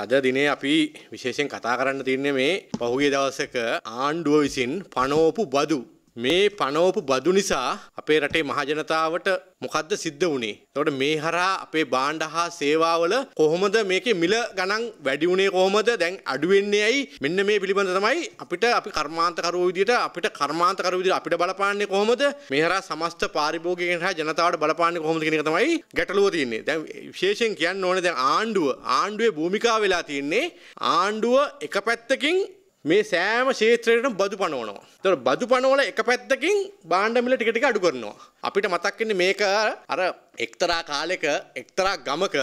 අද දිනේ අපි විශේෂයෙන් කතා කරන්න තින්නේ මේ පහුගිය දවසක ආණ්ඩුව විසින් පනෝපු බදු මේ පනවපු බදු නිසා අපේ රටේ මහජනතාවට මොකද්ද සිද්ධ වුණේ? එතකොට මේ හරහා අපේ බාණ්ඩ හා සේවාවල කොහොමද මේකේ මිල ගණන් වැඩි වුණේ කොහොමද? දැන් අඩු වෙන්නේ ඇයි? මෙන්න මේ පිළිබඳ තමයි අපිට අපි කර්මාන්ත කරුවෝ විදිහට අපිට කර්මාන්ත කරුවෝ විදිහට අපිට බලපාන්නේ කොහොමද? මේ හරහා සමස්ත පාරිභෝගිකයන් හා ජනතාවට බලපාන්නේ කොහොමද කියන එක තමයි ගැටලුව තියෙන්නේ. දැන් විශේෂයෙන් කියන්න ඕනේ දැන් ආණ්ඩුව ආණ්ඩුවේ භූමිකාව වෙලා තියෙන්නේ ආණ්ඩුව එක පැත්තකින් මේ සෑම ශේත්‍රයකටම බදු පනවනවා. ඒතර බදු පනවල එක පැත්තකින් භාණ්ඩ මිල ටික ටික අඩු කරනවා. අපිට මතක් වෙන්නේ මේක අර එක්තරා කාලෙක එක්තරා ගමක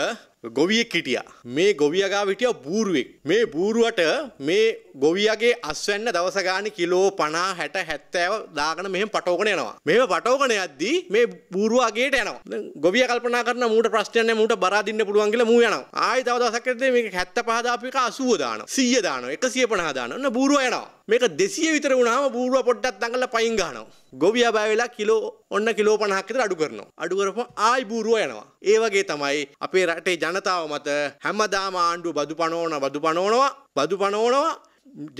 ගොවියෙක් හිටියා. මේ ගොවියගා හිටිය බූරුවෙක්. මේ බූරුවට මේ ගොවියගේ අස්වැන්න දවසගාන කිලෝ පනා හැට හැත්තෑව දාගන මෙහම පටෝගන යනවා. මෙම පටෝගන යද්දී මේ බූරුවගේට යනවා. ගොවිය කල්පනා කරන මූට ප්‍රශ්නය මූට බරාදින්න පුළුවන්ගල මූ යනවා. ආයි තව දසකරදේ මේ හැත්ත පහදාපික අසුව දාන සීය දාන එක සිය පනහදානන්න බූරුව යනවා. මේක 200 විතර වුණාම බූරුව පොඩ්ඩක් දඟලලා පයින් ගහනවා. ගොවියා බය වෙලා කිලෝ ඔන්න කිලෝ 50ක් විතර අඩු කරනවා. අඩු කරපුවම ආයි බූරුව යනවා. ඒ වගේ තමයි අපේ රටේ ජනතාව මත හැමදාම ආණ්ඩුව බදු පනවන බදු පනවනවා බදු පනවනවා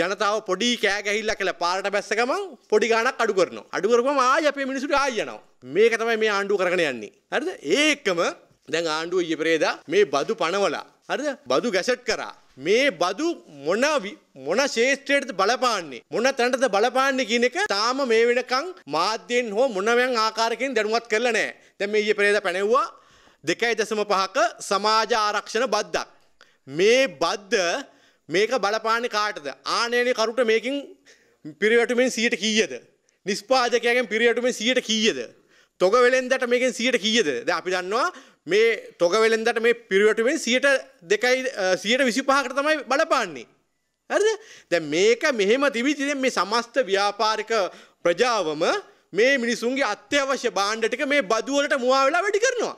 ජනතාව පොඩි කෑ ගැහිල්ල කියලා පාරට බැස්ස ගමන් පොඩි ගාණක් අඩු කරනවා. අඩු කරපුවම ආයි අපේ මිනිස්සුන්ට ආයි යනවා. මේක තමයි මේ ආණ්ඩුව කරගෙන යන්නේ. හරිද? ඒකම දැන් ආණ්ඩුව ඊයේ පෙරේදා මේ බදු පනවලා හරිද? බදු ගැසට් කරා. මේ බදු මොන මොන ශේෂ්ත්‍රයටද බලපාන්නේ මොන තැනටද බලපාන්නේ කියන එක තාම මේ වෙනකන් මාධ්‍යයෙන් හෝ මොනවයන් ආකාරකින් දැනුවත් කරලා නැහැ. දැන් මේ ඊයේ පෙරේදා පැනෙව්වා 2.5ක සමාජ ආරක්ෂණ බද්දක්. මේ බද්ද මේක බලපාන්නේ කාටද? ආනයනේ කරුට මේකින් පිරිවැටුමින් 100ට කීයද? නිෂ්පාදකයාගෙන් පිරිවැටුමින් 100ට කීයද? තොග වෙලෙන්දට මේකෙන් 100ට කීයද? දැන් අපි දන්නවා මේ තොගවෙලෙන්දට මේ පිරිවටුවෙන් සියට දෙකයි සියට විසි පහකට තමයි බලපාන්නේ. හරිද? දැන් මේක මෙහෙම තිබිච්ච මේ සමස්ත ව්‍යාපාරික ප්‍රජාවම මේ මිනිසුන්ගේ අත්‍යවශ්‍ය භාණ්ඩ ටික මේ බදු වලට මුවා වෙලා වැඩි කරනවා.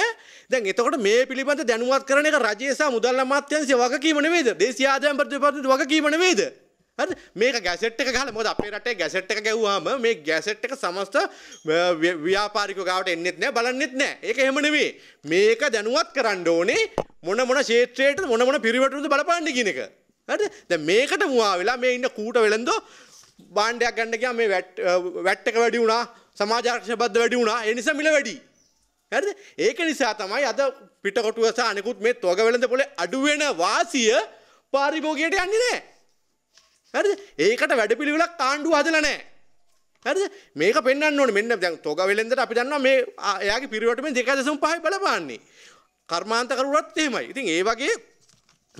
ඈ දැන් එතකොට මේ පිළිබඳ දැනුවත් කරන එක රජය සහ මුදල් අමාත්‍යාංශයේ වගකීම නෙවෙයිද? දේශීය ආදායම් ප්‍රතිපදිත වගකීම නෙවෙයිද? හරි මේක ගැසට් එක ගහලා මොකද අපේ රටේ ගැසට් එක ගැව්වහම මේ ගැසට් එක සමස්ත ව්‍යාපාරිකයෝ ගාවට එන්නෙත් නෑ බලන්නෙත් නෑ. ඒක එහෙම නෙවෙයි. මේක දැනුවත් කරන්න ඕනේ මොන මොන ක්ෂේත්‍රයට මොන මොන පිරිවටුද බලපාන්නේ කියන එක. හරිද? දැන් මේකට මුවා වෙලා මේ ඉන්න කූට වෙලඳෝ බාණ්ඩයක් ගන්න ගියාම මේ වැට් එක වැඩි වුණා, සමාජ ආරක්ෂක බද්ද වැඩි වුණා. ඒ නිසා මිල වැඩි. හරිද? ඒක නිසා තමයි අද පිටකොටුව සහ අනිකුත් මේ තොග වෙලඳ පොලේ අඩු වෙන වාසිය පාරිභෝගිකයට යන්නේ නෑ. හරිද? ඒකට වැඩපිළිවෙලක් ආණ්ඩුව හදලා නැහැ. හරිද? මේක පෙන්වන්න ඕනේ. මෙන්න දැන් තොගවෙලෙන්දට අපි දන්නවා මේ එයාගේ පිරිවට මේ 2.5යි බලපාන්නේ. කර්මාන්ත කරුවත් එහෙමයි. ඉතින් ඒ වගේ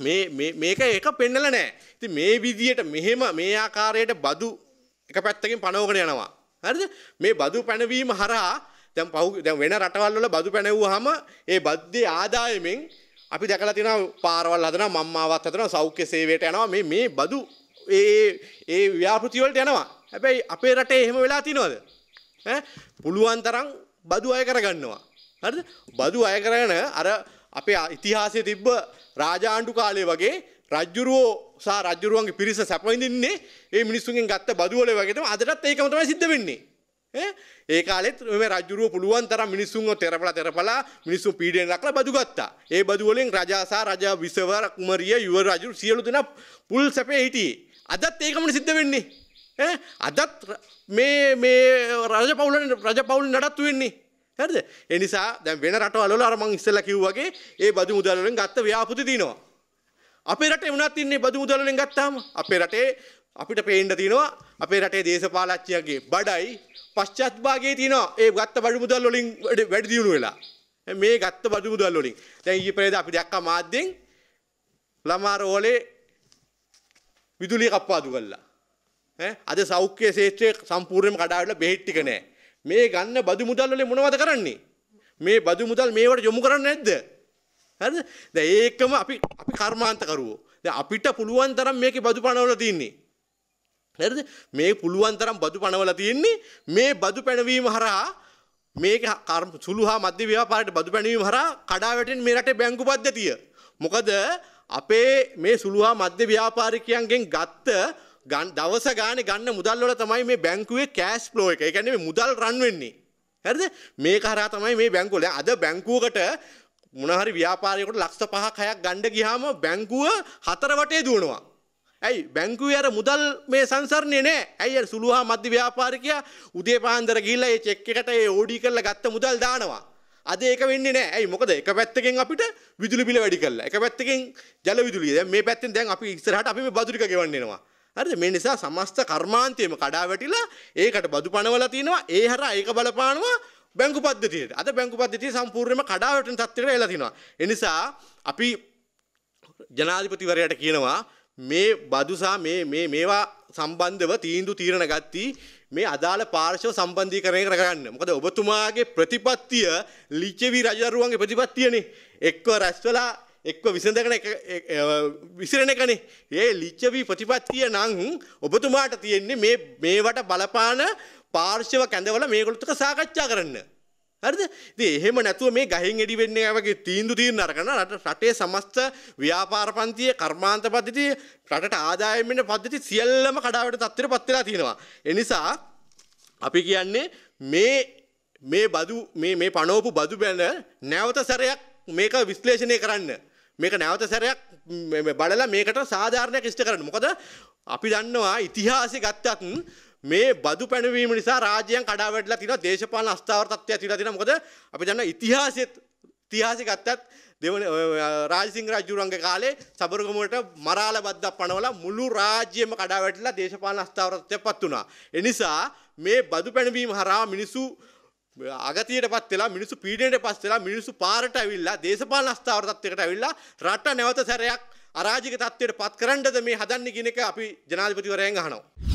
මේ මේ මේක ඒක පෙන්නලා නැහැ. ඉතින් මේ විදියට මෙහෙම මේ ආකාරයට බදු එක පැත්තකින් පනවගෙන යනවා. හරිද? මේ බදු පැනවීම හරහා දැන් පහු දැන් වෙන රටවල් වල බදු පැනවුවාම ඒ බද්දේ ආදායමෙන් අපි දැකලා තියෙනවා පාරවල් හදනවා මම්මාවත් හදනවා සෞඛ්‍ය සේවයට යනවා මේ මේ බදු ඒ ඒ ව්‍යාපෘතිවලට යනවා. හැබැයි අපේ රටේ එහෙම වෙලා තිනවද? ඈ පුළුවන් තරම් බදු අය කරගන්නවා. හරිද? බදු අය කරගෙන අර අපේ ඉතිහාසයේ තිබ්බ රාජාණ්ඩු කාලේ වගේ රජ්ජුරුවෝ සහ රජ්ජුරුවන්ගේ පිරිස සැප විඳින්නේ ඒ මිනිස්සුන්ගෙන් ගත්ත බදු වල වගේ තමයි අදටත් ඒකම තමයි සිද්ධ වෙන්නේ. ඒ කාලෙත් මේ රජුරුව පුළුවන් තරම් මිනිස්සුන්ව තෙරපලා තෙරපලා මිනිස්සු පීඩයෙන් ලක්ලා බදු ගත්තා. ඒ බදු වලින් රජාසා රජා විසවර කුමරිය යුව රජු සියලු දෙනා පුල් සැපේ හිටියේ. අදත් ඒකමන සිද්ධ වෙන්නේ අදත් මේ මේ රජ පවුල රජ පවුල් නඩත්තු වෙන්නේ හරිද එනිසා දැන් වෙන රටවල අර මං ඉස්සෙල්ලා කිව්වාගේ ඒ බදු මුදල් වලින් ගත්ත ව්‍යාපෘති දිනවා අපේ රටේ වුණත් ඉන්නේ බදු මුදල් වලින් ගත්තාම අපේ රටේ අපිට පේන්න තියෙනවා අපේ රටේ දේශපාලච්චියගේ බඩයි පශ්චාත්භාගයේ තියෙනවා ඒ ගත්ත බඩු මුදල් වලින් වැඩි දියුණු වෙලා මේ ගත්ත බඩු මුදල් වලින් දැන් ඊයේ පෙරේද අපි දැක්කා මාධ්‍යෙන් ළමාර ඕලේ විදුලිය කප්පාදු කළා. ඈ අද සෞඛ්‍ය ශේත්‍රයේ සම්පූර්ණයෙන්ම කඩාවැටලා බෙහෙත් ටික නැහැ. මේ ගන්න බදු මුදල් වලින් මොනවද කරන්නේ? මේ බදු මුදල් මේවට යොමු කරන්නේ නැද්ද? හරිද? දැන් ඒකම අපි අපි කර්මාන්ත කරුවෝ. දැන් අපිට පුළුවන් තරම් මේකේ බදු පණවල තියෙන්නේ. හරිද? මේ පුළුවන් තරම් බදු පණවල තියෙන්නේ මේ බදු පැනවීම හරහා මේක කර්ම සුළුහා මධ්‍ය ව්‍යාපාරයට බදු පැනවීම හරහා කඩාවැටෙන මේ රටේ බැංකු පද්ධතිය. මොකද අපේ මේ සුළුහා මධ්‍ය ව්‍යාපාරිකයන්ගෙන් ගත්ත ගන් දවස ගාන ගන්න මුදල් වල තමයි මේ බැංකුවේ කෑස් ෆ්ලෝ එක. ඒ කියන්නේ මේ මුදල් රන් වෙන්නේ. හරිද? මේක හරහා තමයි මේ බැංකුව. අද බැංකුවකට මොන හරි ව්‍යාපාරයකට ලක්ෂ 5ක් 6ක් ගන්න ගියාම බැංකුව හතර වටේ දුවනවා. ඇයි බැංකුවේ අර මුදල් මේ සංසරණේ නෑ. ඇයි අර සුළුහා මධ්‍ය ව්‍යාපාරිකයා උදේ පාන්දර ගිහිල්ලා ඒ චෙක් එකට ඒ ඕඩී කරලා ගත්ත මුදල් දානවා. අද ඒක වෙන්නේ නෑ. ඇයි මොකද එක පැත්තකින් අපිට විදුලි බිල වැඩි කරලා. එක පැත්තකින් ජල විදුලිය. දැන් මේ පැත්තෙන් දැන් අපි ඉස්සරහට අපි මේ බදු ටික ගෙවන්න එනවා. හරිද? මේ නිසා සමස්ත කර්මාන්තයේම කඩා වැටිලා ඒකට බදු පනවලා තිනවා. ඒ හරහා ඒක බලපානවා බැංකු පද්ධතියට. අද බැංකු පද්ධතිය සම්පූර්ණයෙන්ම කඩා වැටෙන තත්ත්වයකට එලා තිනවා. ඒ නිසා අපි ජනාධිපතිවරයාට කියනවා මේ බදුසා මේ මේ මේවා සම්බන්ධව තීන්දුව තීරණ ගත්තී මේ අදාළ පාර්ශව සම්බන්ධීකරණය කරගන්න. මොකද ඔබතුමාගේ ප්‍රතිපත්තිය ලිච්ඡවි රජදරුවන්ගේ ප්‍රතිපත්තියනේ. එක්ව රැස්වලා එක්ව විසඳගෙන විසිරෙන එකනේ. ඒ ලිච්ඡවි ප්‍රතිපත්තිය නම් ඔබතුමාට තියෙන්නේ මේ මේවට බලපාන පාර්ශව කැඳවලා මේගොල්ලෝ තුක සාකච්ඡා කරන්න. හරිද? ඉතින් එහෙම නැතුව මේ ගහෙන් එඩි වෙන්නේ වගේ තීන්දුව తీරන අරගෙන රට රටේ සමස්ත ව්‍යාපාර පන්තිය, කර්මාන්ත පද්ධතිය, රටට ආදායම් වෙන පද්ධති සියල්ලම කඩාවට තත්ත්වෙටපත් වෙලා තියෙනවා. ඒ නිසා අපි කියන්නේ මේ මේ බදු මේ මේ පනෝපු බදු බැන නැවත සැරයක් මේක විශ්ලේෂණය කරන්න. මේක නැවත සැරයක් බලලා මේකට සාධාරණයක් ඉෂ්ට කරන්න. මොකද අපි දන්නවා ඉතිහාසය ගත්තත් මේ බදු පැනවීම නිසා රාජ්‍යයන් කඩා වැටලා තියෙනවා දේශපාලන අස්ථාවර තත්ත්වය ඇතිවලා තියෙනවා මොකද අපි දන්නා ඉතිහාසෙත් ඉතිහාසෙ ගත්තත් දෙවන රාජසිංහ රජුරන්ගේ කාලේ සබරගමුවට මරාල බද්දක් පනවලා මුළු රාජ්‍යයම කඩා වැටලා දේශපාලන අස්ථාවර තත්ත්වයටපත් වුණා ඒ නිසා මේ බදු පැනවීම හරහා මිනිසු අගතියට පත් වෙලා මිනිස්සු පීඩනයට පත් වෙලා මිනිස්සු පාරට ඇවිල්ලා දේශපාලන අස්ථාවර තත්ත්වයකට ඇවිල්ලා රට නැවත සැරයක් අරාජික තත්ත්වයට පත් කරන්නද මේ හදන්නේ කියන එක අපි ජනාධිපතිවරයන් අහනවා